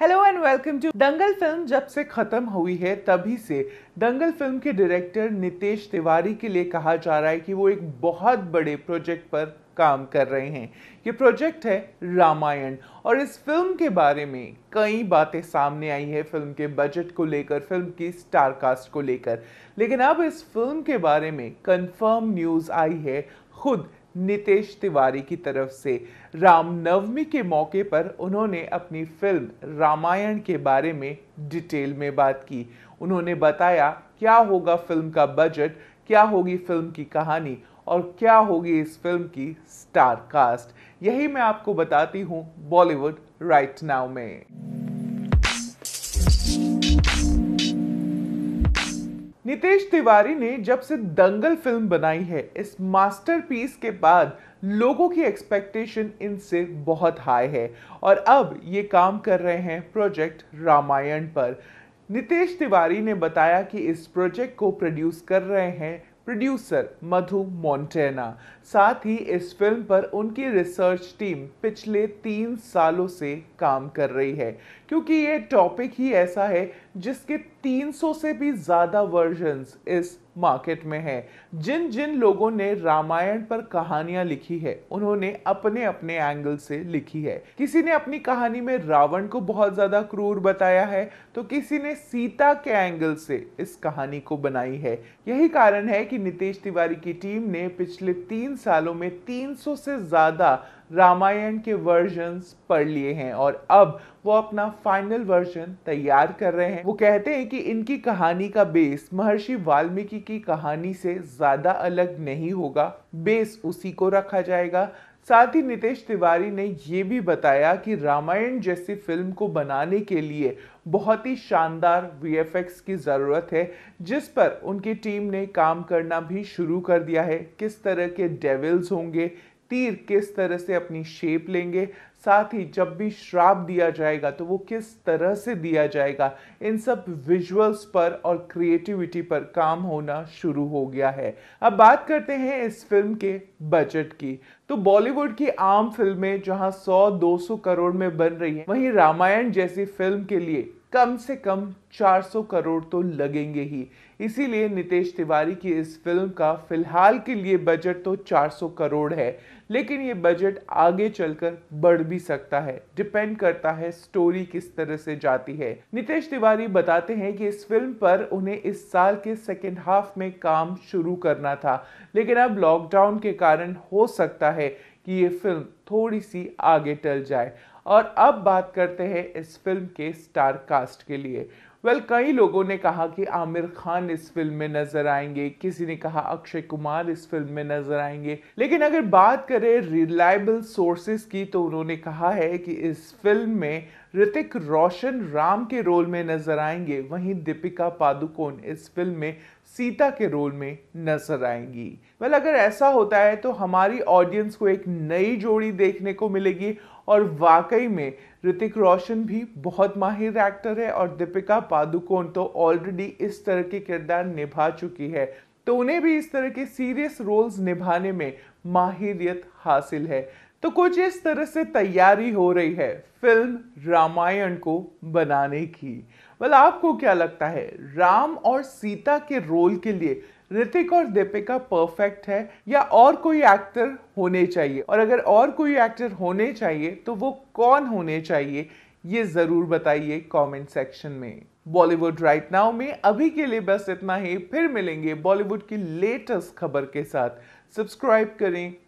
hello and welcome to Dangal film जब से ख़त्म हुई है तभी से दंगल फिल्म के डायरेक्टर नितेश तिवारी के लिए कहा जा रहा है कि वो एक बहुत बड़े प्रोजेक्ट पर काम कर रहे हैं ये प्रोजेक्ट है रामायण और इस फिल्म के बारे में कई बातें सामने आई है फिल्म के बजट को लेकर फिल्म की स्टार कास्ट को लेकर लेकिन अब इस फिल्म के बारे में कंफर्म न्यूज़ आई है खुद नितेश तिवारी की तरफ से रामनवमी के मौके पर उन्होंने अपनी फिल्म रामायण के बारे में डिटेल में बात की उन्होंने बताया क्या होगा फिल्म का बजट क्या होगी फिल्म की कहानी और क्या होगी इस फिल्म की स्टार कास्ट यही मैं आपको बताती हूँ बॉलीवुड राइट नाउ में नितेश तिवारी ने जब से दंगल फिल्म बनाई है इस मास्टरपीस के बाद लोगों की एक्सपेक्टेशन इनसे बहुत हाई है और अब ये काम कर रहे हैं प्रोजेक्ट रामायण पर नितेश तिवारी ने बताया कि इस प्रोजेक्ट को प्रोड्यूस कर रहे हैं प्रोड्यूसर मधु मोन्टेना साथ ही इस फिल्म पर उनकी रिसर्च टीम पिछले तीन सालों से काम कर रही है क्योंकि ये टॉपिक ही ऐसा है जिसके 300 से भी ज़्यादा वर्जन इस मार्केट में है जिन जिन लोगों ने रामायण पर कहानियां लिखी है उन्होंने अपने अपने एंगल से लिखी है किसी ने अपनी कहानी में रावण को बहुत ज़्यादा क्रूर बताया है तो किसी ने सीता के एंगल से इस कहानी को बनाई है यही कारण है कि नितेश तिवारी की टीम ने पिछले तीन सालों में 300 से ज़्यादा रामायण के वर्जन्स पढ़ लिए हैं और अब वो अपना फाइनल वर्जन तैयार कर रहे हैं वो कहते हैं कि इनकी कहानी का बेस महर्षि वाल्मीकि की कहानी से ज़्यादा अलग नहीं होगा बेस उसी को रखा जाएगा साथ ही नितेश तिवारी ने ये भी बताया कि रामायण जैसी फिल्म को बनाने के लिए बहुत ही शानदार वी की ज़रूरत है जिस पर उनकी टीम ने काम करना भी शुरू कर दिया है किस तरह के डेविल्स होंगे तीर किस तरह से अपनी शेप लेंगे साथ ही जब भी श्राप दिया जाएगा तो वो किस तरह से दिया जाएगा इन सब विजुअल्स पर और क्रिएटिविटी पर काम होना शुरू हो गया है अब बात करते हैं इस फिल्म के बजट की तो बॉलीवुड की आम फिल्में जहां 100-200 करोड़ में बन रही हैं वहीं रामायण जैसी फिल्म के लिए कम से कम 400 करोड़ तो लगेंगे ही इसीलिए नितेश तिवारी की इस फिल्म का फिलहाल के लिए बजट तो 400 करोड़ है लेकिन ये बजट आगे चलकर बढ़ भी सकता है डिपेंड करता है स्टोरी किस तरह से जाती है नितेश तिवारी बताते हैं कि इस फिल्म पर उन्हें इस साल के सेकेंड हाफ में काम शुरू करना था लेकिन अब लॉकडाउन के कारण हो सकता है कि ये फिल्म थोड़ी सी आगे टल जाए और अब बात करते हैं इस फिल्म के स्टार कास्ट के लिए वेल well, कई लोगों ने कहा कि आमिर खान इस फिल्म में नजर आएंगे किसी ने कहा अक्षय कुमार इस फिल्म में नजर आएंगे लेकिन अगर बात करें रिलायबल सोर्सेस की तो उन्होंने कहा है कि इस फिल्म में ऋतिक रोशन राम के रोल में नजर आएंगे वहीं दीपिका पादुकोण इस फिल्म में सीता के रोल में नजर आएंगी वेल well, अगर ऐसा होता है तो हमारी ऑडियंस को एक नई जोड़ी देखने को मिलेगी और वाकई में ऋतिक रोशन भी बहुत माहिर एक्टर है और दीपिका पादुकोण तो ऑलरेडी इस तरह के किरदार निभा चुकी है तो उन्हें भी इस तरह के सीरियस रोल्स निभाने में माहिरियत हासिल है तो कुछ इस तरह से तैयारी हो रही है फिल्म रामायण को बनाने की वाल मतलब आपको क्या लगता है राम और सीता के रोल के लिए ऋतिक और दीपिका परफेक्ट है या और कोई एक्टर होने चाहिए और अगर और कोई एक्टर होने चाहिए तो वो कौन होने चाहिए ये ज़रूर बताइए कमेंट सेक्शन में बॉलीवुड राइट नाउ में अभी के लिए बस इतना ही फिर मिलेंगे बॉलीवुड की लेटेस्ट खबर के साथ सब्सक्राइब करें